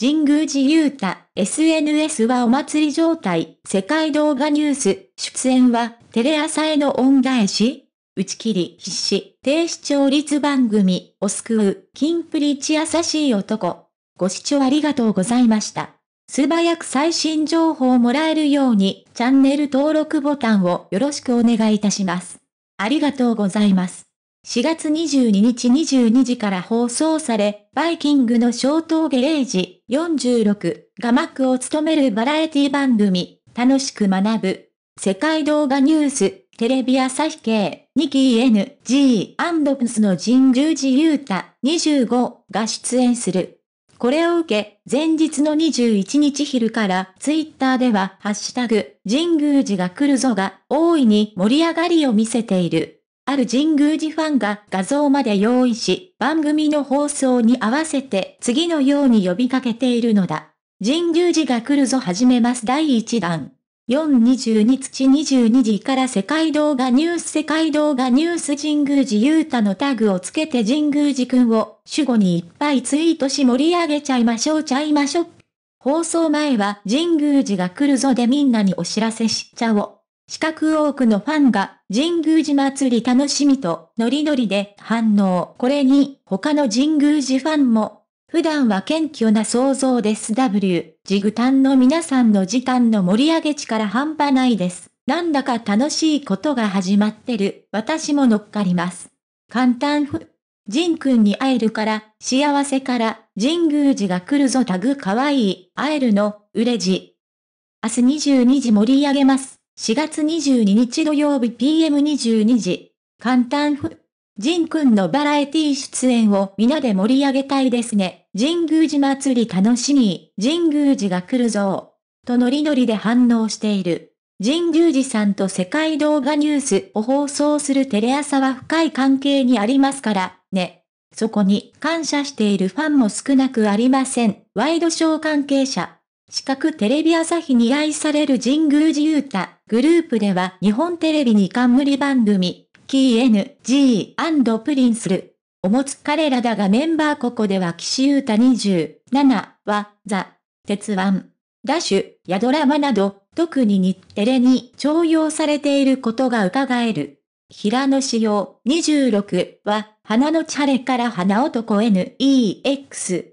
神宮寺勇太、SNS はお祭り状態、世界動画ニュース、出演は、テレ朝への恩返し打ち切り必死、低視聴率番組、お救う、キンプリ一優しい男。ご視聴ありがとうございました。素早く最新情報をもらえるように、チャンネル登録ボタンをよろしくお願いいたします。ありがとうございます。4月22日22時から放送され、バイキングのショートゲレージ46が幕を務めるバラエティ番組、楽しく学ぶ。世界動画ニュース、テレビ朝日系、ニキー NG& プスの神宮寺ゆうた25が出演する。これを受け、前日の21日昼からツイッターではハッシュタグ、神宮寺が来るぞが大いに盛り上がりを見せている。ある神宮寺ファンが画像まで用意し、番組の放送に合わせて次のように呼びかけているのだ。神宮寺が来るぞ始めます第1弾。422土22時から世界動画ニュース世界動画ニュース神宮寺ゆうたのタグをつけて神宮寺くんを主語にいっぱいツイートし盛り上げちゃいましょうちゃいましょ放送前は神宮寺が来るぞでみんなにお知らせしちゃおう。四角多くのファンが神宮寺祭り楽しみとノリノリで反応。これに他の神宮寺ファンも普段は謙虚な想像です W。ジグタンの皆さんの時間の盛り上げ力半端ないです。なんだか楽しいことが始まってる。私も乗っかります。簡単ふ。ジン君に会えるから、幸せから、神宮寺が来るぞタグかわいい、会えるの、うれじ。明日22時盛り上げます。4月22日土曜日 PM22 時、簡単ふ、ジンくんのバラエティ出演を皆で盛り上げたいですね。神宮寺祭り楽しみ、神宮寺が来るぞ。とノリノリで反応している。神宮寺さんと世界動画ニュースを放送するテレ朝は深い関係にありますから、ね。そこに感謝しているファンも少なくありません。ワイドショー関係者。四角テレビ朝日に愛される神宮寺勇太グループでは日本テレビに冠番組、KNG& プリンスル。おもつ彼らだがメンバーここでは岸優太27は、ザ、鉄腕、ダッシュ、やドラマなど、特に日テレに徴用されていることが伺える。平野紫耀26は、花のチャレから花男 NEXT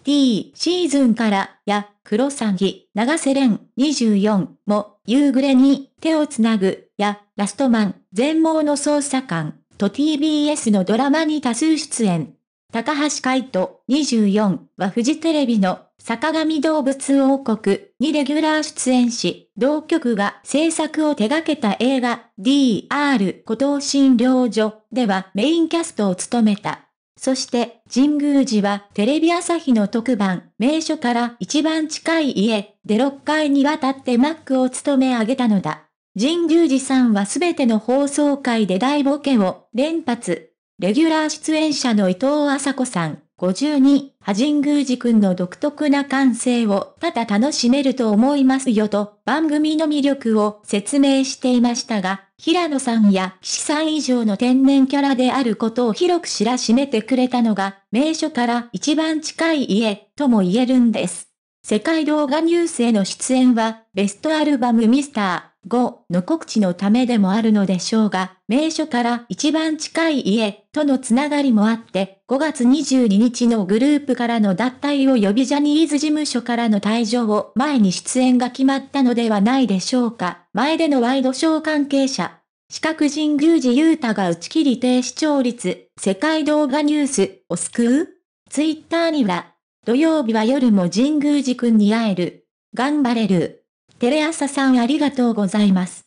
シーズンからや、黒詐欺、長瀬恋、24も、夕暮れに、手をつなぐ、や、ラストマン、全盲の捜査官、と TBS のドラマに多数出演。高橋海人、24はフジテレビの、坂上動物王国にレギュラー出演し、同局が制作を手掛けた映画、DR 古藤診療所ではメインキャストを務めた。そして、神宮寺はテレビ朝日の特番、名所から一番近い家、で6回にわたってマックを務め上げたのだ。神宮寺さんはすべての放送回で大ボケを連発。レギュラー出演者の伊藤麻子さん、52、は神宮寺くんの独特な感性をただ楽しめると思いますよと番組の魅力を説明していましたが、平野さんや岸さん以上の天然キャラであることを広く知らしめてくれたのが、名所から一番近い家、とも言えるんです。世界動画ニュースへの出演は、ベストアルバムミスター。5の告知のためでもあるのでしょうが、名所から一番近い家とのつながりもあって、5月22日のグループからの脱退を呼びジャニーズ事務所からの退場を前に出演が決まったのではないでしょうか。前でのワイドショー関係者。四角神宮寺雄太が打ち切り低視聴率、世界動画ニュースを救うツイッターには、土曜日は夜も神宮寺くんに会える。頑張れる。テレ朝さんありがとうございます。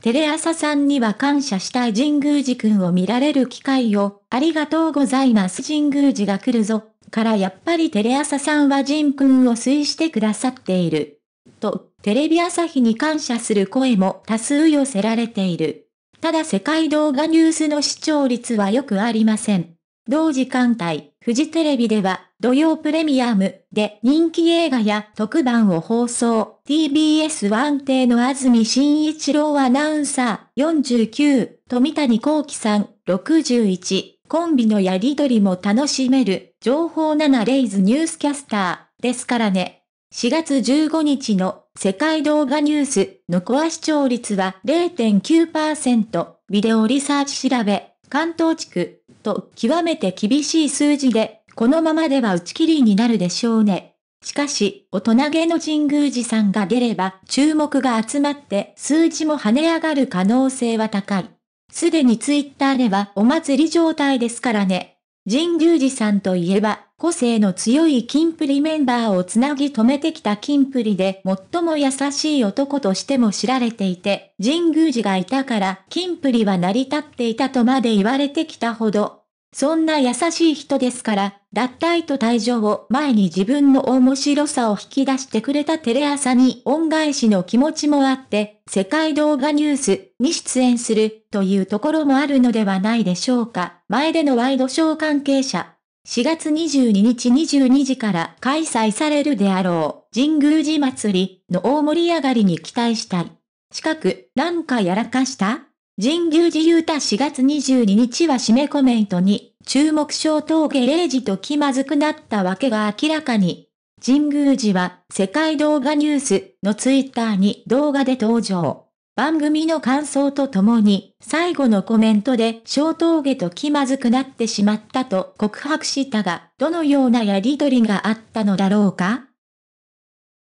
テレ朝さんには感謝したい神宮寺くんを見られる機会を、ありがとうございます。神宮寺が来るぞ。からやっぱりテレ朝さんは神くんを推してくださっている。と、テレビ朝日に感謝する声も多数寄せられている。ただ世界動画ニュースの視聴率はよくありません。同時間帯。フジテレビでは土曜プレミアムで人気映画や特番を放送。TBS ワン定の安住紳一郎アナウンサー49、富谷幸喜さん61、コンビのやりとりも楽しめる情報7レイズニュースキャスターですからね。4月15日の世界動画ニュースのコア視聴率は0.9%、ビデオリサーチ調べ、関東地区と極めて厳しい数字で、このままでは打ち切りになるでしょうね。しかし、大人げの神宮寺さんが出れば、注目が集まって数字も跳ね上がる可能性は高い。すでにツイッターではお祭り状態ですからね。神宮寺さんといえば、個性の強いキンプリメンバーをつなぎ止めてきたキンプリで最も優しい男としても知られていて、神宮寺がいたから、キンプリは成り立っていたとまで言われてきたほど。そんな優しい人ですから、脱退と退場を前に自分の面白さを引き出してくれたテレ朝に恩返しの気持ちもあって、世界動画ニュースに出演するというところもあるのではないでしょうか。前でのワイドショー関係者。4月22日22時から開催されるであろう神宮寺祭りの大盛り上がりに期待したい。近く、なんかやらかした神宮寺ゆうた4月22日は締めコメントに、注目小峠0時と気まずくなったわけが明らかに。神宮寺は世界動画ニュースのツイッターに動画で登場。番組の感想とともに、最後のコメントで、小峠と気まずくなってしまったと告白したが、どのようなやりとりがあったのだろうか